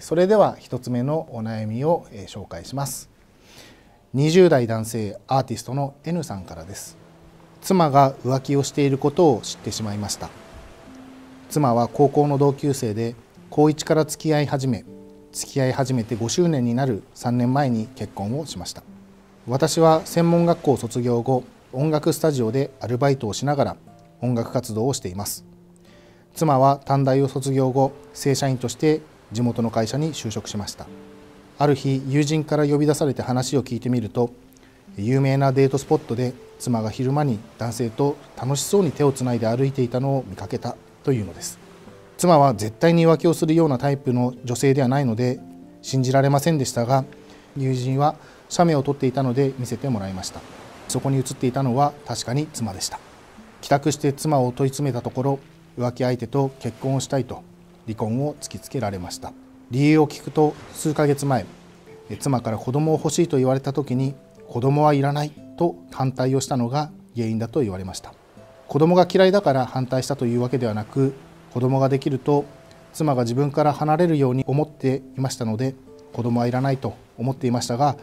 それでは1つ目のお悩みを紹介します20代男性アーティストの N さんからです妻が浮気をしていることを知ってしまいました妻は高校の同級生で高1から付き合い始め付き合い始めて5周年になる3年前に結婚をしました私は専門学校卒業後音楽スタジオでアルバイトをしながら音楽活動をしています妻は短大を卒業後正社員として地元の会社に就職しましたある日友人から呼び出されて話を聞いてみると有名なデートスポットで妻が昼間に男性と楽しそうに手をつないで歩いていたのを見かけたというのです妻は絶対に浮気をするようなタイプの女性ではないので信じられませんでしたが友人は写メを撮っていたので見せてもらいましたそこに写っていたのは確かに妻でした帰宅して妻を問い詰めたところ浮気相手と結婚をしたいと離婚を突きつけられました理由を聞くと数ヶ月前妻から子供を欲しいと言われた時に子供はいらないと反対をしたのが原因だと言われました子供が嫌いだから反対したというわけではなく子供ができると妻が自分から離れるように思っていましたので子供はいらないと思っていましたが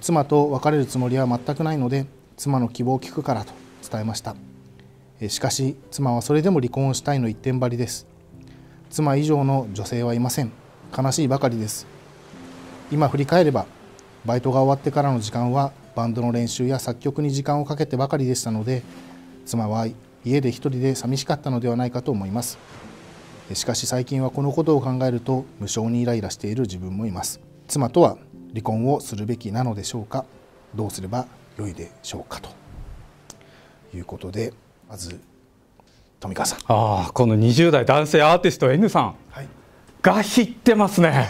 妻と別れるつもりは全くないので妻の希望を聞くからと伝えましたしかし妻はそれでも離婚をしたいの一点張りです妻以上の女性はいません悲しいばかりです今振り返ればバイトが終わってからの時間はバンドの練習や作曲に時間をかけてばかりでしたので妻は家で一人で寂しかったのではないかと思いますしかし最近はこのことを考えると無性にイライラしている自分もいます妻とは離婚をするべきなのでしょうかどうすればよいでしょうかということでまず富川さんああこの20代男性アーティスト N さん、はい、がひってますね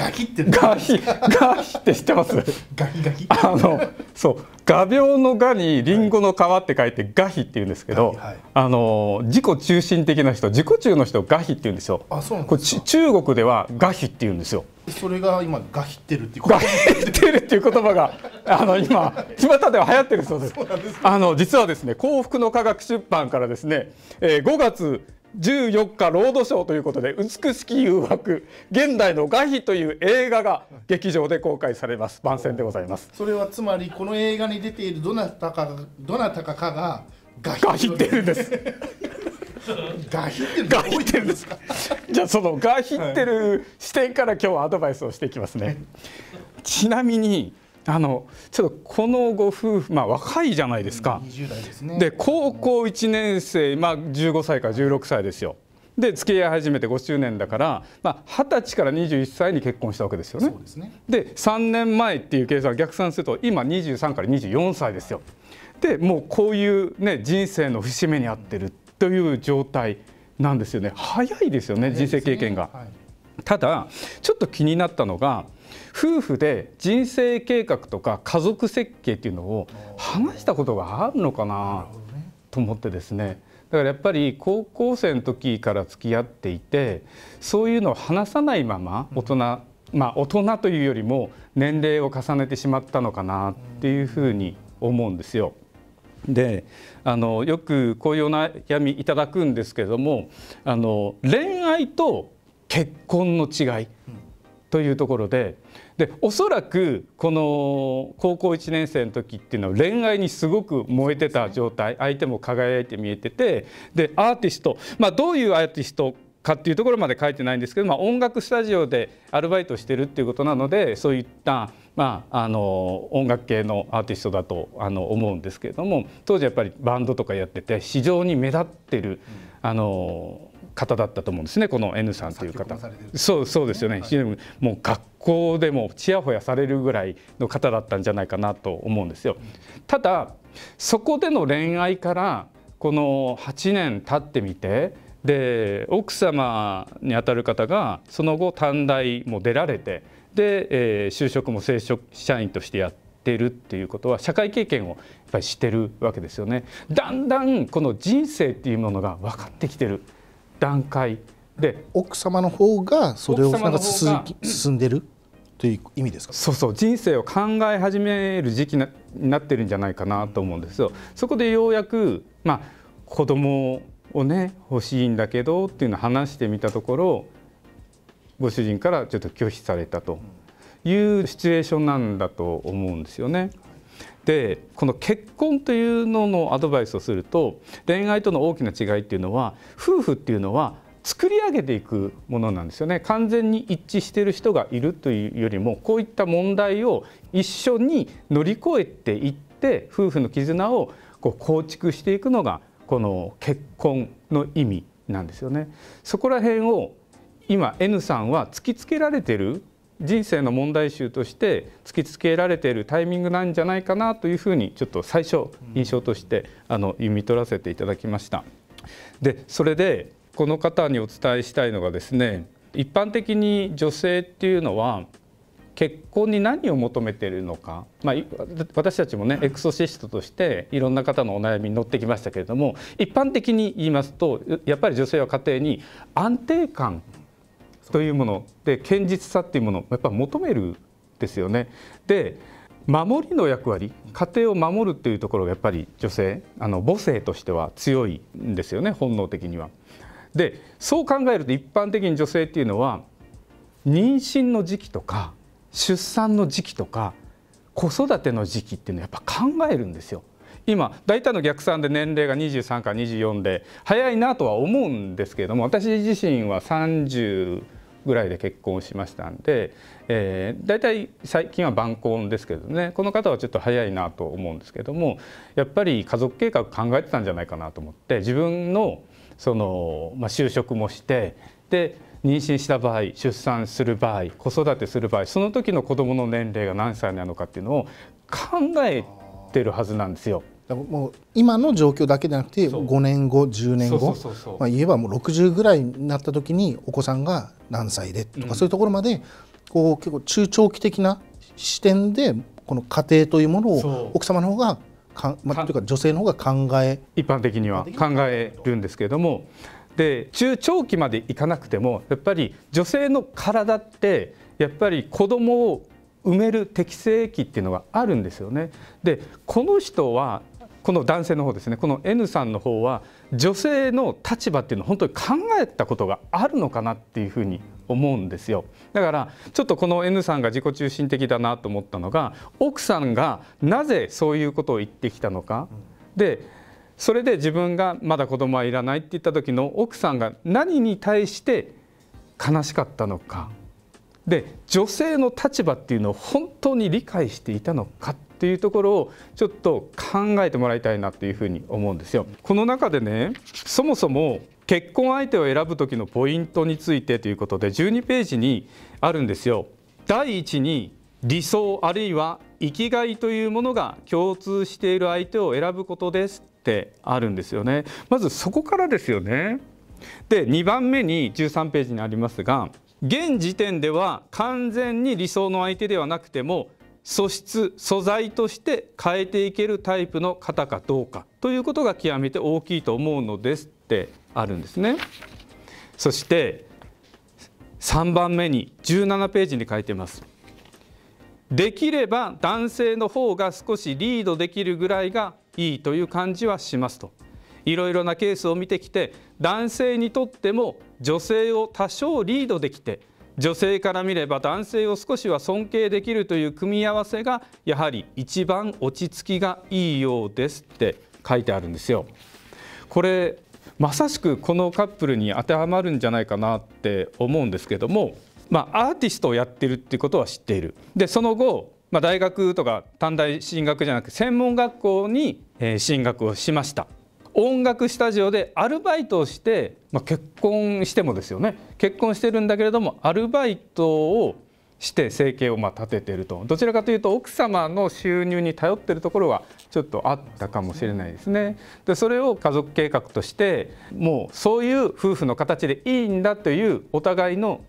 ガキってガヒガヒって知ってますガヒガヒあのそう画鋲の「ガ」に「りんごの皮」って書いて「ガヒ」って言うんですけど、はい、あの自己中心的な人自己中の人を「ガヒ」って言うんですよあそうなんですか。中国では「ガヒ」って言うんですよそれが今ガヒってるっていうガヒってるっていう言葉があの今巷では流行ってるそうです、ね、あの実はですね幸福の科学出版からですね、えー、5月14日ロードショーということで「美しき誘惑現代の画皮」という映画が劇場で公開されます番宣でございますそれはつまりこの映画に出ているどなたかどなたかかが画皮ってるんです ガヒってるガヒってんですかじゃあそのガヒってる視点から今日はアドバイスをしていきますね、はい、ちなみにあのちょっとこのご夫婦、まあ、若いじゃないですか、で、ね、高校1年生、まあ、15歳から16歳ですよで付き合い始めて5周年だから、まあ、20歳から21歳に結婚したわけですよねでね3年前っていう計算を逆算すると今23から24歳ですよでもうこういう、ね、人生の節目に合ってるという状態なんですよね早いですよね人生経験が、はい、ただちょっと気になったのが夫婦で人生計画とか家族設計っていうのを話したことがあるのかなと思ってですねだからやっぱり高校生の時から付き合っていてそういうのを話さないまま大人、まあ大人というよりも年齢を重ねてしまったのかなっていうふうに思うんですよ。であのよくこういうお悩みいただくんですけれどもあの恋愛と結婚の違いというところででおそらくこの高校1年生の時っていうのは恋愛にすごく燃えてた状態相手も輝いて見えててでアーティスト、まあ、どういうアーティストかっていうところまで書いてないんですけど、まあ、音楽スタジオでアルバイトしてるっていうことなのでそういった、まあ、あの音楽系のアーティストだとあの思うんですけれども当時やっぱりバンドとかやってて非常に目立ってるあの方だったと思うんですねこの N さんという方そうそうですよね、はい、もう学校でもちやほやされるぐらいの方だったんじゃないかなと思うんですよ、ただそこでの恋愛からこの8年経ってみてで奥様にあたる方がその後短大も出られてで、えー、就職も正職社員としてやってるっていうことは社会経験をやっぱりしてるわけですよねだんだんこの人生っていうものが分かってきてる段階で奥様の方がそれをなんか進んでるという意味ですかそうそう人生を考え始める時期になってるんじゃないかなと思うんですよ。そこでようやく、まあ、子供をね欲しいんだけどっていうのを話してみたところご主人からちょっと拒否されたというシチュエーションなんだと思うんですよね。でこの結婚というののアドバイスをすると恋愛との大きな違いっていうのは夫婦っていうのは作り上げていくものなんですよね完全に一致している人がいるというよりもこういった問題を一緒に乗り越えていって夫婦の絆をこう構築していくのがこの結婚の意味なんですよね。そこら辺を今 N さんは突きつけられてる人生の問題集として突きつけられているタイミングなんじゃないかなというふうにちょっと最初印象としてあの読み取らせていただきました。でそれでこの方にお伝えしたいのがですね一般的に女性っていうのは結婚に何を求めているのか、まあ、私たちもねエクソシストとしていろんな方のお悩みに乗ってきましたけれども一般的に言いますとやっぱり女性は家庭に安定感というもので堅実さっていうものをやっぱ求めるですよね。で守りの役割家庭を守るっていうところがやっぱり女性あの母性としては強いんですよね本能的には。でそう考えると一般的に女性っていうのは妊娠の時期とか出産の時期とか子育ての時期っていうのはやっぱ考えるんですよ。今大体の逆算で年齢が23から24で早いなとは思うんですけれども私自身は30ぐらいで結婚しましたんで、えー、大体最近は晩婚ですけどねこの方はちょっと早いなと思うんですけどもやっぱり家族計画考えてたんじゃないかなと思って自分のその、まあ、就職もしてで妊娠した場合出産する場合子育てする場合その時の子どもの年齢が何歳なのかっていうのを考えてるはずなんですよ。もう今の状況だけじゃなくて5年後10年後まあ言えばもう60ぐらいになった時にお子さんが何歳でとか、そういうところまでこう結構中長期的な視点でこの家庭というものを奥様の方がかまあ、というか女性の方が考え一般的には考えるんですけれどもで中長期までいかなくてもやっぱり女性の体ってやっぱり子供を埋める適正期っていうのがあるんですよね。でこの人はこの男性の方ですねこの N さんの方は女性の立場っていうのを本当に考えたことがあるのかなっていうふうに思うんですよだからちょっとこの N さんが自己中心的だなと思ったのが奥さんがなぜそういうことを言ってきたのかでそれで自分がまだ子供はいらないって言った時の奥さんが何に対して悲しかったのかで女性の立場っていうのを本当に理解していたのかっっていうところをちょっと考えてもらいたいなというふうに思うんですよ。この中でねそもそも結婚相手を選ぶ時のポイントについてということで12ページにあるんですよ。第一に理想あるいは生きがいというものが共通している相手を選ぶことですってあるんですよね。まずそこからですよね。で2番目に13ページにありますが現時点では完全に理想の相手ではなくても素質素材として変えていけるタイプの方かどうかということが極めて大きいと思うのですってあるんですね。そして3番目に17ページに書いてます。できれば男性の方が少しリードできるぐらいがいいという感じはしますと。いろいろなケースを見てきて男性にとっても女性を多少リードできて女性から見れば男性を少しは尊敬できるという組み合わせがやはり一番落ち着きがいいようですって書いてあるんですよ。これまさしくこのカップルに当てはまるんじゃないかなって思うんですけども、まあ、アーティストをやってるってことは知っている。でその後まあ、大学とか短大進学じゃなくて専門学校に進学をしました音楽スタジオでアルバイトをして、まあ、結婚してもですよね結婚してるんだけれどもアルバイトをして生計をま立ててるとどちらかというと奥様の収入に頼ってるところはちょっとあったかもしれないですね。でそれを家族計画としてもうそういう夫婦の形でいいんだというお互いの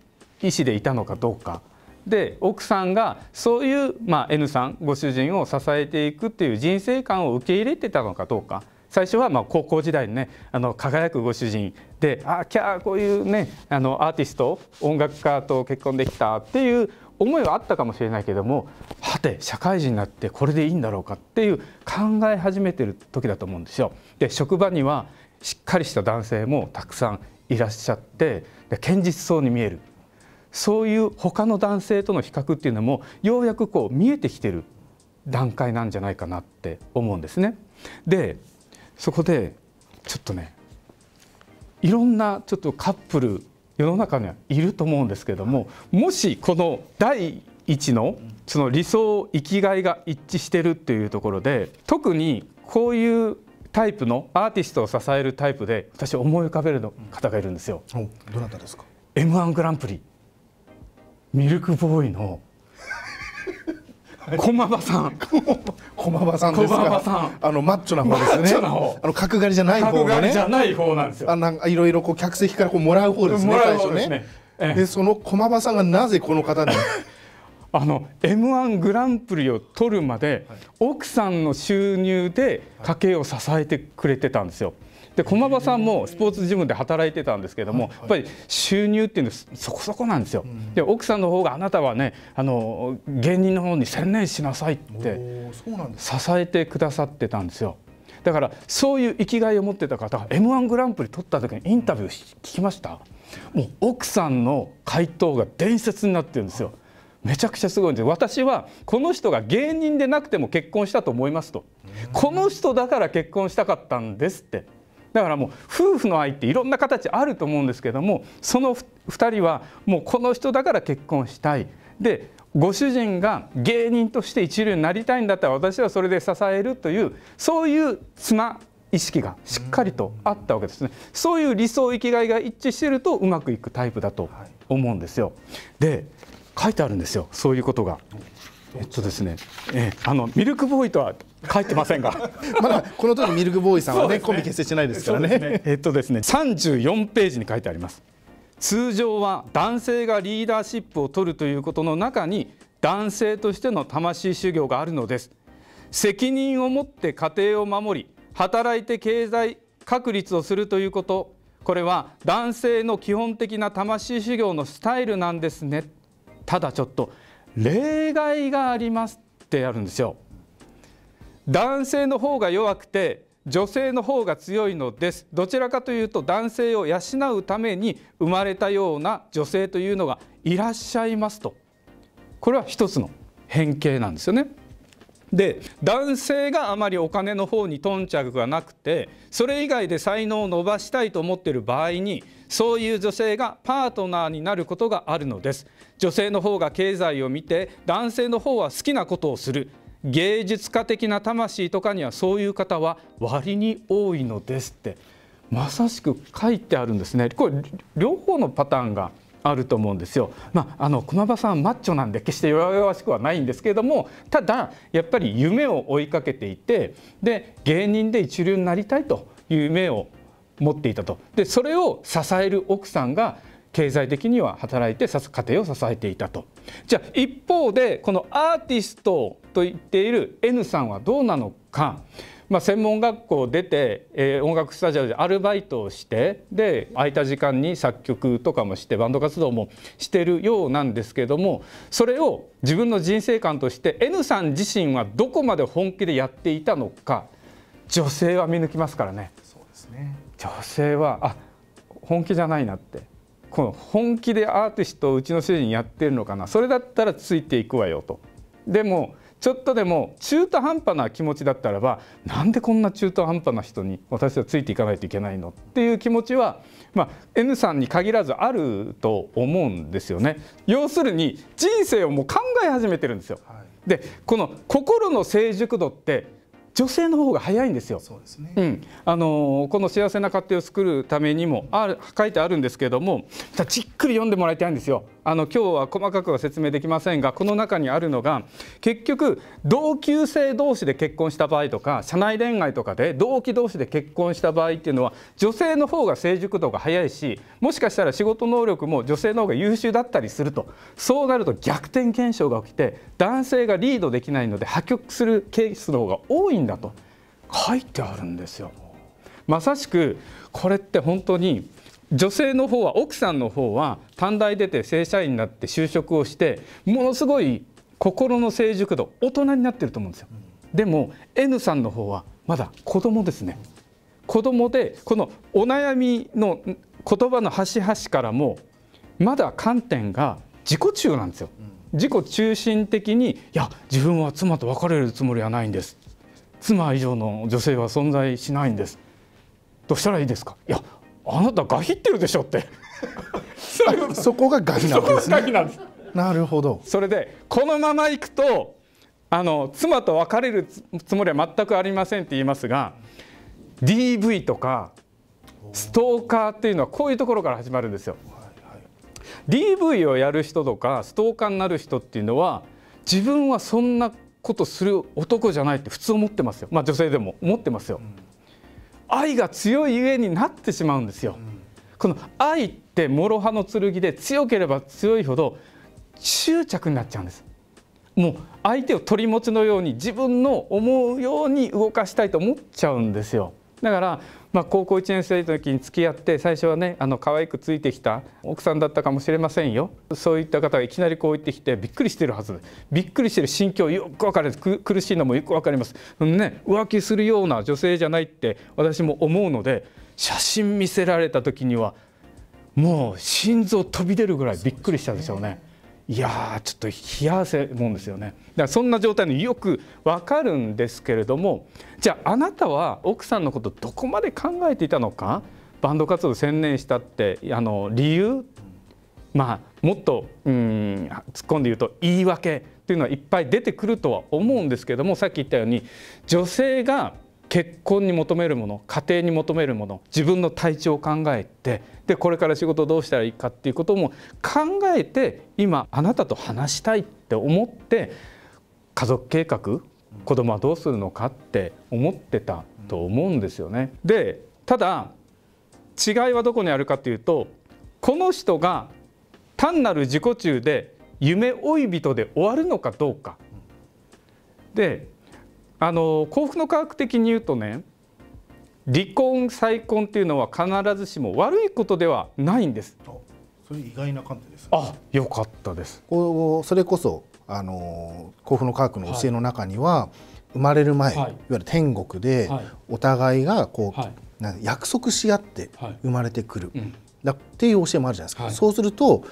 意思でいたのかどうか。で奥さんがそういう、まあ、N さんご主人を支えていくっていう人生観を受け入れてたのかどうか最初はま高校時代にねあの輝くご主人であキャーこういうねあのアーティスト音楽家と結婚できたっていう思いはあったかもしれないけどもはて社会人になってこれでいいんだろうかっていう考え始めてる時だと思うんですよ。で職場にはしっかりした男性もたくさんいらっしゃってで堅実そうに見えるそういう他の男性との比較っていうのもようやくこう見えてきてる段階なんじゃないかなって思うんですね。でそこでちょっとねいろんなちょっとカップル世の中にはいると思うんですけどももしこの第一のその理想生きがいが一致してるっていうところで特にこういうタイプのアーティストを支えるタイプで私思い浮かべるの方がいるんですよ。どなたですか M1 グランプリミルクボーイの駒場さん。駒場さんですか。あのマッチョな方ですね。あの角刈りじゃない方がね。じゃない方なんですよ。あなんかいろいろこう客席からこうもらう方ですね。最初ね。でその駒場さんがなぜこの方に。あの M1 グランプリを取るまで、奥さんの収入で家計を支えてくれてたんですよ。で駒場さんもスポーツジムで働いてたんですけども、やっぱり収入っていうのはそこそこなんですよ。で奥さんの方があなたはねあの芸人の方に専念しなさいって支えてくださってたんですよ。だからそういう生きがいを持ってた方が m 1グランプリ取った時にインタビュー聞きましたもう奥さんの回答が伝説になってるんですよ。めちゃくちゃすごいんです私はこの人が芸人でなくても結婚したと思いますとこの人だから結婚したかったんですって。だからもう夫婦の愛っていろんな形あると思うんですけどもその2人はもうこの人だから結婚したいでご主人が芸人として一流になりたいんだったら私はそれで支えるというそういう妻意識がしっかりとあったわけですねそういう理想生きがいが一致しているとうまくいくタイプだと思うんですよ。で書いてあるんですよそういうことが。えっとですね、えあのミルクボーイとは書いてませんが まだこの時ミルクボーイさんはね、ね、コンビ結成してないですからね、ね、えっとですね34ページに書いてあります通常は男性がリーダーシップを取るということの中に男性としての魂修行があるのです責任を持って家庭を守り働いて経済確立をするということこれは男性の基本的な魂修行のスタイルなんですねただちょっと例外がありますってあるんですよ男性の方が弱くて女性の方が強いのですどちらかというと男性を養うために生まれたような女性というのがいらっしゃいますとこれは一つの変形なんですよねで男性があまりお金の方に頓着がなくてそれ以外で才能を伸ばしたいと思っている場合にそういう女性がパートナーになることがあるのです女性の方が経済を見て男性の方は好きなことをする芸術家的な魂とかにはそういう方は割に多いのですってまさしく書いてあるんですねこれ両方のパターンがあると思うんですよ。まあ、あの駒場さんマッチョなんで決して弱々しくはないんですけれどもただやっぱり夢を追いかけていてで芸人で一流になりたいという夢を持っていたとでそれを支える奥さんが経済的には働いて家庭を支えていたとじゃあ一方でこのアーティストと言っている N さんはどうなのか。まあ、専門学校を出て、えー、音楽スタジオでアルバイトをしてで空いた時間に作曲とかもしてバンド活動もしてるようなんですけどもそれを自分の人生観として N さん自身はどこまで本気でやっていたのか女性は見抜きますからね。そうですね女性はあ本気じゃないなってこの本気でアーティストをうちの主人やってるのかなそれだったらついていくわよと。でもちょっとでも中途半端な気持ちだったらばなんでこんな中途半端な人に私はついていかないといけないのっていう気持ちは、まあ、N さんに限らずあると思うんですよね。要するに人生をもう考え始めてるんですよ。はい、でこの心の成熟度って女性の方が早いんですよ。そうですね。うん、あのこの幸せな家庭を作るためにもある書いてあるんですけれども、じゃじっくり読んでもらいたいんですよ。あの今日は細かくは説明できませんがこの中にあるのが結局同級生同士で結婚した場合とか社内恋愛とかで同期同士で結婚した場合っていうのは女性の方が成熟度が早いしもしかしたら仕事能力も女性の方が優秀だったりするとそうなると逆転現象が起きて男性がリードできないので破局するケースの方が多いんだと書いてあるんですよ。まさしくこれって本当に女性の方は奥さんの方は短大出て正社員になって就職をしてものすごい心の成熟度大人になってると思うんですよ。でも N さんの方はまだ子供ですね。子供でこのお悩みの言葉の端々からもまだ観点が自己中なんですよ。自己中心的にいや自分は妻と別れるつもりはないんです。妻以上の女性は存在しないんです。どうしたらいいですか。いやあなたガヒってるでしょってそこがガヒなんですねななるほどそれでこのままいくとあの妻と別れるつもりは全くありませんって言いますが DV とかストーカーっていうのはこういうところから始まるんですよ。DV をやる人とかストーカーになる人っていうのは自分はそんなことする男じゃないって普通思ってますよまあ女性でも思ってますよ。うん愛が強いゆえになってしまうんですよ。この愛って諸刃の剣で強ければ強いほど執着になっちゃうんです。もう相手を取り持ちのように自分の思うように動かしたいと思っちゃうんですよ。だからまあ、高校1年生の時に付き合って最初はねあの可愛くついてきた奥さんだったかもしれませんよそういった方がいきなりこう言ってきてびっくりしてるはずびっくりしてる心境よく分かる苦しいのもよく分かります、ね、浮気するような女性じゃないって私も思うので写真見せられた時にはもう心臓飛び出るぐらいびっくりしたでしょうね。いやちょっと冷や汗もんですよねだからそんな状態によくわかるんですけれどもじゃああなたは奥さんのことどこまで考えていたのかバンド活動専念したってあの理由まあもっとうん突っ込んで言うと言い訳っていうのはいっぱい出てくるとは思うんですけどもさっき言ったように女性が結婚に求めるもの家庭に求めるもの自分の体調を考えてでこれから仕事どうしたらいいかっていうことも考えて今あなたと話したいって思って家族計画子供はどうするのかって思ってたと思うんですよね。でただ違いはどこにあるかというとこの人が単なる自己中で夢追い人で終わるのかどうかであの幸福の科学的に言うとね離婚再婚っていうのは必ずしも悪いことではないんです。それ意外な観点です、ね、あ、よかったです。こうそれこそあの幸福の科学の教えの中には、はい、生まれる前、はい、いわゆる天国で、はい、お互いがこう、はい、約束し合って生まれてくる、うん、だっていう教えもあるじゃないですか。そうすると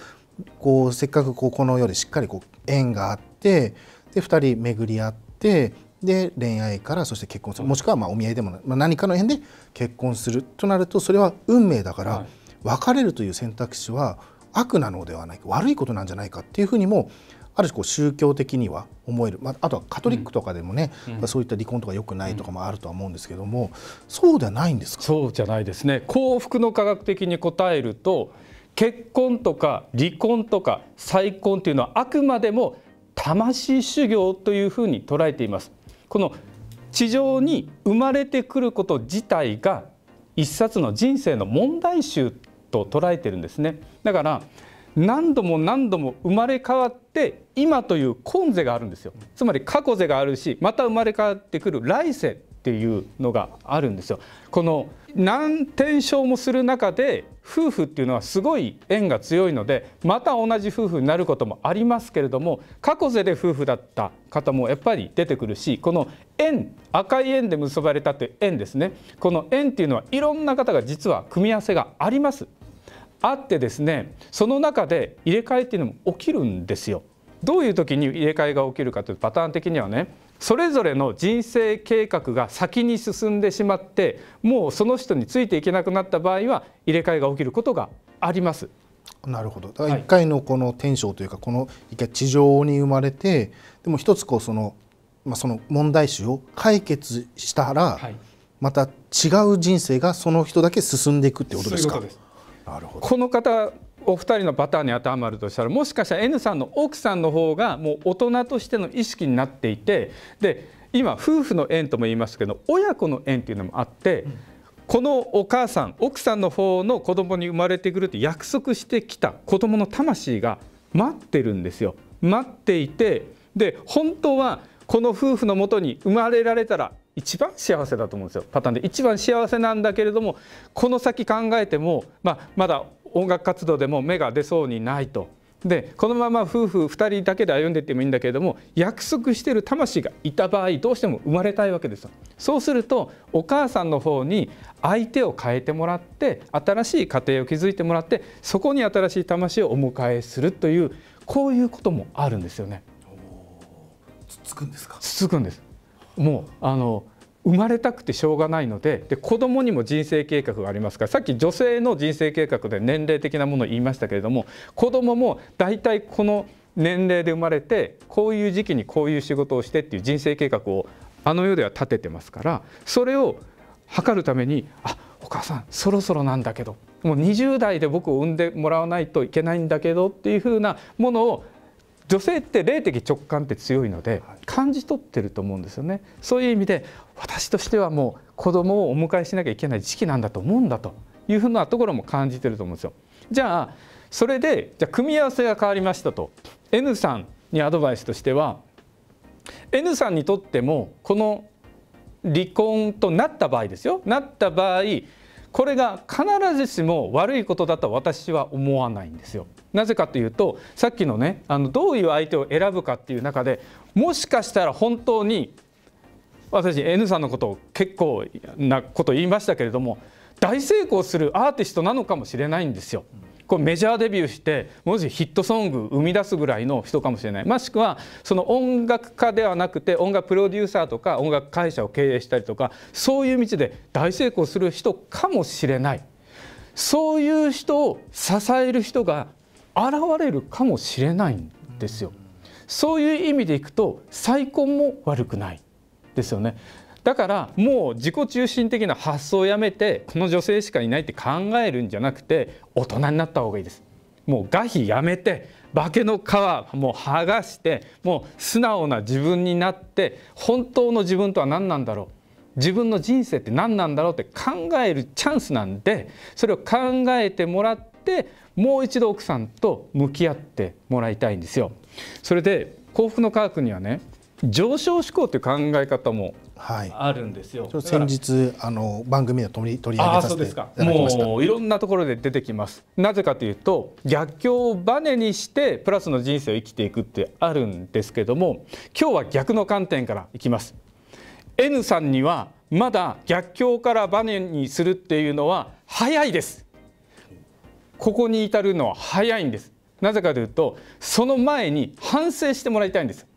こうせっかくこうこの世でしっかりこう縁があってで二人巡り合って。で恋愛からそして結婚するもしくはまあお見合いでも、まあ、何かの縁で結婚するとなるとそれは運命だから、別れるという選択肢は悪なのではないか悪いことなんじゃないかっていうふうにもある種こう宗教的には思える、まあ、あとはカトリックとかでもね、うん、そういった離婚とか良くないとかもあるとは思うんですけども、そうではないんですかそうじゃないですね幸福の科学的に答えると結婚とか離婚とか再婚というのはあくまでも魂修行というふうに捉えていますこの地上に生まれてくること自体が一冊の人生の問題集と捉えてるんですねだから何度も何度も生まれ変わって今という今世があるんですよつまり過去世があるしまた生まれ変わってくる来世っていうのがあるんですよ。この何転生もする中で夫婦っていうのはすごい縁が強いのでまた同じ夫婦になることもありますけれども過去世で夫婦だった方もやっぱり出てくるしこの縁赤い縁で結ばれたって縁ですねこの縁っていうのはいろんな方が実は組み合わせがあります。あってですねその中で入れ替えっていうのも起きるんですよ。どういう時に入れ替えが起きるかというとパターン的にはねそれぞれの人生計画が先に進んでしまってもうその人についていけなくなった場合は入れ替えが起きることがあります。なるほどだから一回のこの天章というか、はい、この一回地上に生まれてでも一つこうその,、まあ、その問題集を解決したら、はい、また違う人生がその人だけ進んでいくってことですか。ううこすこの方お二人のパターンに当てはまるとしたらもしかしたら N さんの奥さんの方がもう大人としての意識になっていてで今夫婦の縁とも言いましたけど親子の縁っていうのもあって、うん、このお母さん奥さんの方の子供に生まれてくるって約束してきた子供の魂が待ってるんですよ待っていてで本当はこの夫婦のもとに生まれられたら一番幸せだと思うんですよパターンで一番幸せなんだけれどもこの先考えても、まあ、まだ音楽活動でも芽が出そうにないとでこのまま夫婦2人だけで歩んでいってもいいんだけれども約束してる魂がいた場合どうしても生まれたいわけですよそうするとお母さんの方に相手を変えてもらって新しい家庭を築いてもらってそこに新しい魂をお迎えするというこういうこともあるんですよね。つつくんですかつつくんですもうあの生まれたくてしょうがないのでで子供にも人生計画がありますからさっき女性の人生計画で年齢的なものを言いましたけれども子どもも大体この年齢で生まれてこういう時期にこういう仕事をしてっていう人生計画をあの世では立ててますからそれを測るためにあお母さんそろそろなんだけどもう20代で僕を産んでもらわないといけないんだけどっていうふうなものを女性って霊的直感って強いので感じ取ってると思うんですよねそういう意味で私としてはもう子供をお迎えしなきゃいけない時期なんだと思うんだというふうなところも感じてると思うんですよじゃあそれでじゃ組み合わせが変わりましたと N さんにアドバイスとしては N さんにとってもこの離婚となった場合ですよなった場合これが必ずしも悪いことだと私は思わないんですよ。なぜかというとさっきのねあのどういう相手を選ぶかっていう中でもしかしたら本当に私 N さんのことを結構なこと言いましたけれども大成功するアーティストなのかもしれないんですよ。これメジャーデビューしてもしヒットソング生み出すぐらいの人かもしれないもしくはその音楽家ではなくて音楽プロデューサーとか音楽会社を経営したりとかそういう道で大成功する人かもしれないそういう人を支える人が現れるかもしれないんですよ。そういう意味でいくと再婚も悪くないですよね。だからもう自己中心的な発想をやめてこの女性しかいないって考えるんじゃなくて大人になった方がいいです。もう我否やめて化けの皮もう剥がしてもう素直な自分になって本当の自分とは何なんだろう自分の人生って何なんだろうって考えるチャンスなんでそれを考えてもらってもう一度奥さんと向き合ってもらいたいんですよ。それで幸福の科学にはね上昇志向という考え方もあるんですよ。先日あの番組で取り取り上げさせていただきましたもういろんなところで出てきます。なぜかというと逆境をバネにしてプラスの人生を生きていくってあるんですけども今日は逆の観点からいきます。N さんにはまだ逆境からバネにするっていうのは早いです。ここに至るのは早いんですなぜかというとその前に反省してもらいたいんです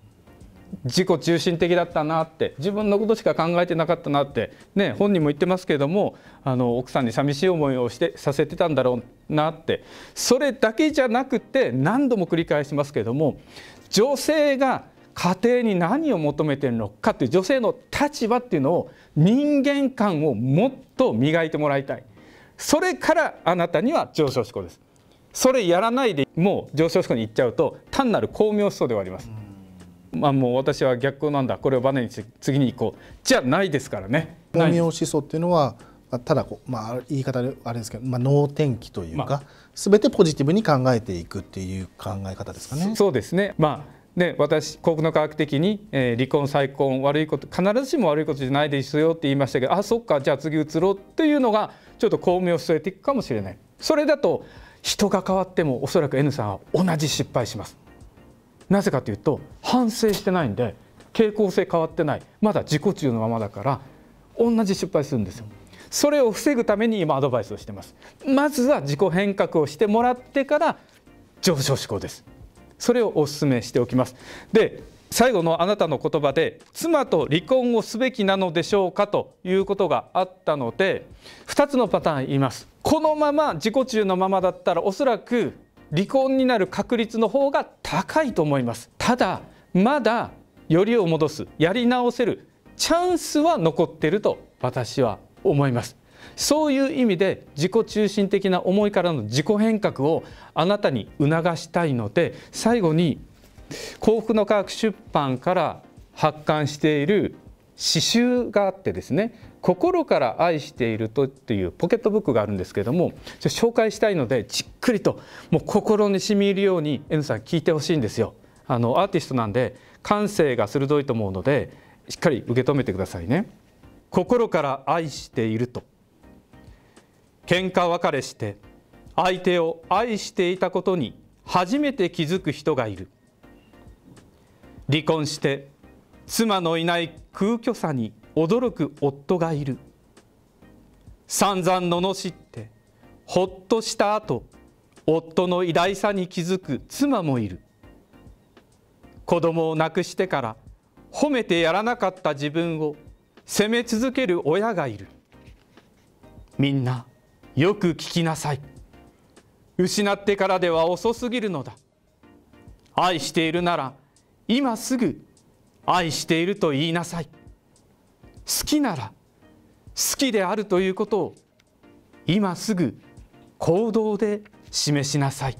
自己中心的だったなって自分のことしか考えてなかったなって、ね、本人も言ってますけれどもあの奥さんに寂しい思いをしてさせてたんだろうなってそれだけじゃなくて何度も繰り返しますけれども女性が家庭に何を求めてるのかっていう女性の立場っていうのを人間観をもっと磨いてもらいたいそれからあなたには上昇志向ですそれやらないでもう上昇志向に行っちゃうと単なる巧妙思想ではあります、まあ、もう私は逆なんだこれをバネにして次に行こうじゃないですからね巧妙思想っていうのはただこう、まあ、言い方であれですけど、まあ、能天気というか、まあ、全てポジティブに考えていくっていう考え方ですかね。そうですね、まあで私幸福の科学的に、えー、離婚再婚悪いこと必ずしも悪いことじゃないですよって言いましたけどあそっかじゃあ次移ろうっていうのがちょっと巧妙を添えていくかもしれないそれだと人が変わってもおそらく N さんは同じ失敗しますなぜかというと反省してないんで傾向性変わってないまだ自己中のままだから同じ失敗するんですよそれを防ぐために今アドバイスをしてますまずは自己変革をしてもらってから上昇志向ですそれをお勧めしておきます。で最後のあなたの言葉で妻と離婚をすべきなのでしょうかということがあったので2つのパターン言いますこのまま自己中のままだったらおそらく離婚になる確率の方が高いと思いますただまだよりを戻すやり直せるチャンスは残ってると私は思いますそういう意味で自己中心的な思いからの自己変革をあなたに促したいので最後に幸福の科学出版から発刊している詩集があってですね「心から愛していると」っていうポケットブックがあるんですけども紹介したいのでじっくりともう心にしみ入るように N さん聞いてほしいんですよ。あのアーティストなんで感性が鋭いと思うのでしっかり受け止めてくださいね。心から愛していると喧嘩別れして相手を愛していたことに初めて気づく人がいる離婚して妻のいない空虚さに驚く夫がいる散々罵ってほっとした後夫の偉大さに気づく妻もいる子供を亡くしてから褒めてやらなかった自分を責め続ける親がいるみんなよく聞きなさい失ってからでは遅すぎるのだ愛しているなら今すぐ愛していると言いなさい好きなら好きであるということを今すぐ行動で示しなさい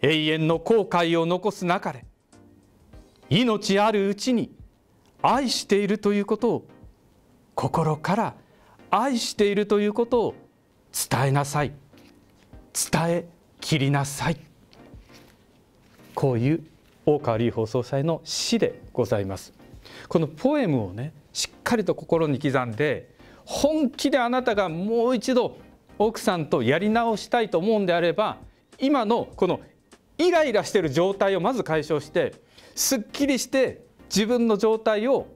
永遠の後悔を残すなかれ命あるうちに愛しているということを心から愛しているということを伝えなさい伝えきりなさいこういう大川隆法総裁の詩でございますこのポエムをねしっかりと心に刻んで本気であなたがもう一度奥さんとやり直したいと思うんであれば今のこのイライラしている状態をまず解消してすっきりして自分の状態を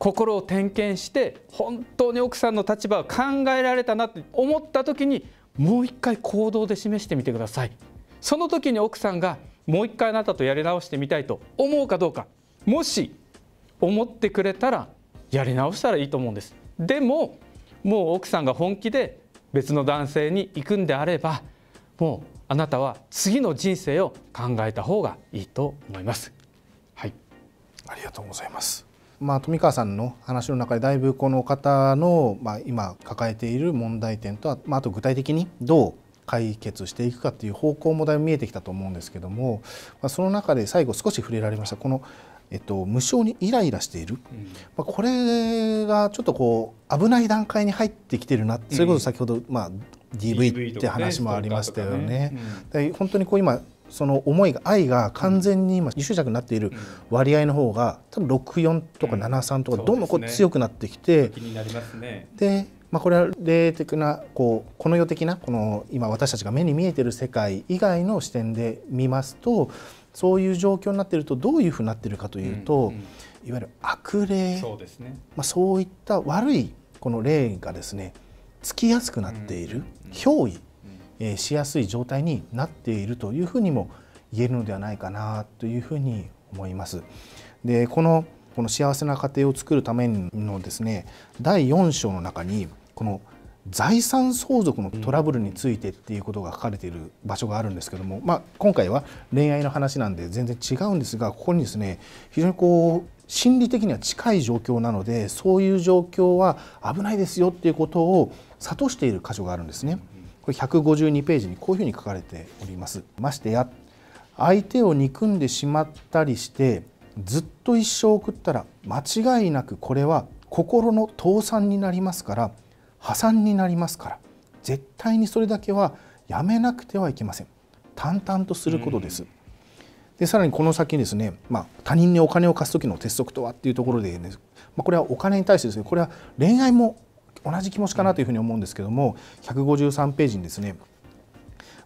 心を点検して本当に奥さんの立場を考えられたなって思った時にもう一回行動で示してみてくださいその時に奥さんがもう一回あなたとやり直してみたいと思うかどうかもし思ってくれたらやり直したらいいと思うんですでももう奥さんが本気で別の男性に行くんであればもうあなたは次の人生を考えた方がいいと思いますはいありがとうございますまあ、富川さんの話の中でだいぶこの方の、まあ、今抱えている問題点とは、まあ、あと具体的にどう解決していくかという方向もだいぶ見えてきたと思うんですけども、まあ、その中で最後少し触れられましたこの、えっと、無償にイライラしている、うん、まあ、これがちょっとこう危ない段階に入ってきてるな、うん、それこそ先ほど、まあ、DV って話もありましたよね。ねうん、本当にこう今その思いが愛が完全に今執着になっている割合の方が多分64とか73とかどんどんこう強くなってきて、でまあ、これは霊的なこうこの世的なこの今私たちが目に見えてる世界以外の視点で見ますとそういう状況になってるとどういうふうになってるかというと、いわゆる悪霊そうです、ねまあ、そういった悪いこの霊がですねつきやすくなっている、憑依えしやすい状態になっているというふうにも言えるのではないかなというふうに思います。でこのこの幸せな家庭を作るためのですね第4章の中にこの財産相続のトラブルについてっていうことが書かれている場所があるんですけども、まあ、今回は恋愛の話なんで全然違うんですがここにですね非常にこう心理的には近い状況なのでそういう状況は危ないですよっていうことを諭している箇所があるんですね。これ152ページにこういうふうに書かれております。ましてや相手を憎んでしまったりしてずっと一生送ったら間違いなくこれは心の倒産になりますから破産になりますから絶対にそれだけはやめなくてはいけません淡々とすることです。でさらにこの先ですね、まあ、他人にお金を貸す時の鉄則とはっていうところで、ね、まあ、これはお金に対してですねこれは恋愛も同じ気持ちかなというふうに思うんですけども153ページにですね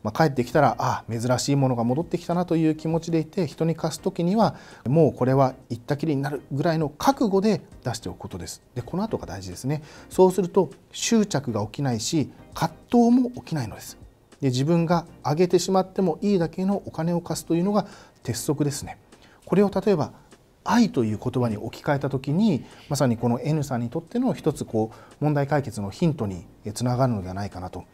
まあ、帰ってきたらあ珍しいものが戻ってきたなという気持ちでいて人に貸す時にはもうこれは行ったきりになるぐらいの覚悟で出しておくことですでこの後が大事ですねそうすると執着が起きないし葛藤も起きないのですで自分が上げてしまってもいいだけのお金を貸すというのが鉄則ですねこれを例えば愛という言葉に置き換えた時にまさにこの N さんにとっての一つこう問題解決のヒントにつながるのではないかなと。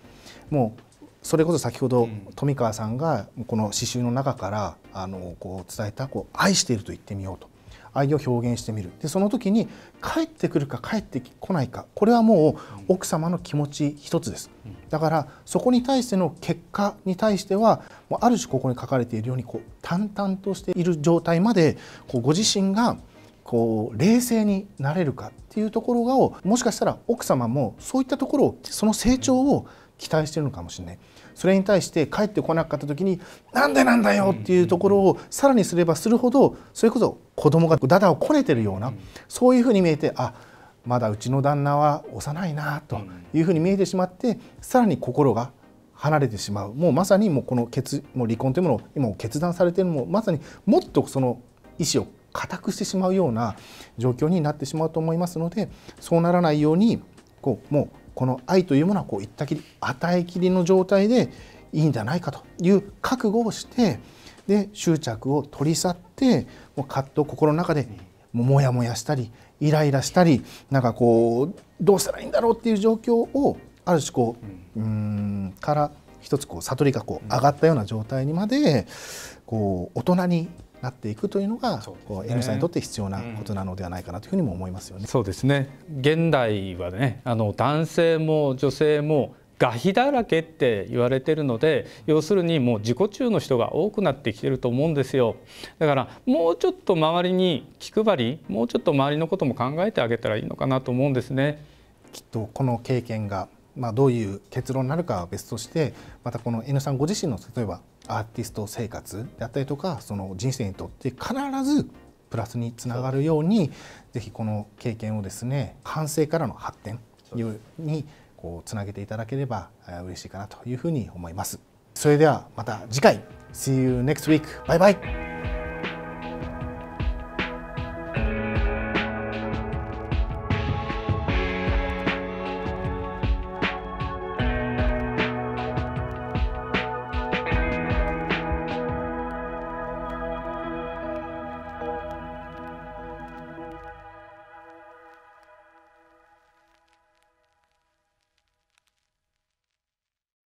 もうそれこそ先ほど富川さんがこの詩集の中からあのこう伝えたこう「愛していると言ってみよう」と愛を表現してみるでその時に帰ってくるか帰ってこないかこれはもう奥様の気持ち一つですだからそこに対しての結果に対してはもうある種ここに書かれているようにこう淡々としている状態までこうご自身がこう冷静になれるかっていうところをもしかしたら奥様もそういったところをその成長を期待してるのかもしれないそれに対して帰ってこなかった時に「なんでなんだよ!」っていうところをさらにすればするほどそれこそ子供がだだをこねてるようなそういうふうに見えてあまだうちの旦那は幼いなというふうに見えてしまってさらに心が離れてしまうもうまさにもうこの決もう離婚というものを今決断されているのもまさにもっとその意思を固くしてしまうような状況になってしまうと思いますのでそうならないようにこうもうこの愛というものはこう言ったきり与えきりの状態でいいんじゃないかという覚悟をしてで執着を取り去ってもう葛藤心の中でもやもやしたりイライラしたりなんかこうどうしたらいいんだろうっていう状況をある種こううんから一つこう悟りがこう上がったような状態にまでこう大人になっていくというのがう、ね、さんにとって必要なことなのではないかなというふうにも思いますよね。そうですね現代はねあの男性も女性もがひだらけって言われてるので要するにもう自己中の人が多くなってきてると思うんですよだからもうちょっと周りに気配りもうちょっと周りのことも考えてあげたらいいのかなと思うんですねきっとこの経験がまあ、どういう結論になるかは別としてまたこの N さんご自身の例えばアーティスト生活であったりとかその人生にとって必ずプラスにつながるようにぜひこの経験をですね反省からの発展にこうつなげていただければ嬉しいかなというふうに思います。それではまた次回 See you next week. Bye bye.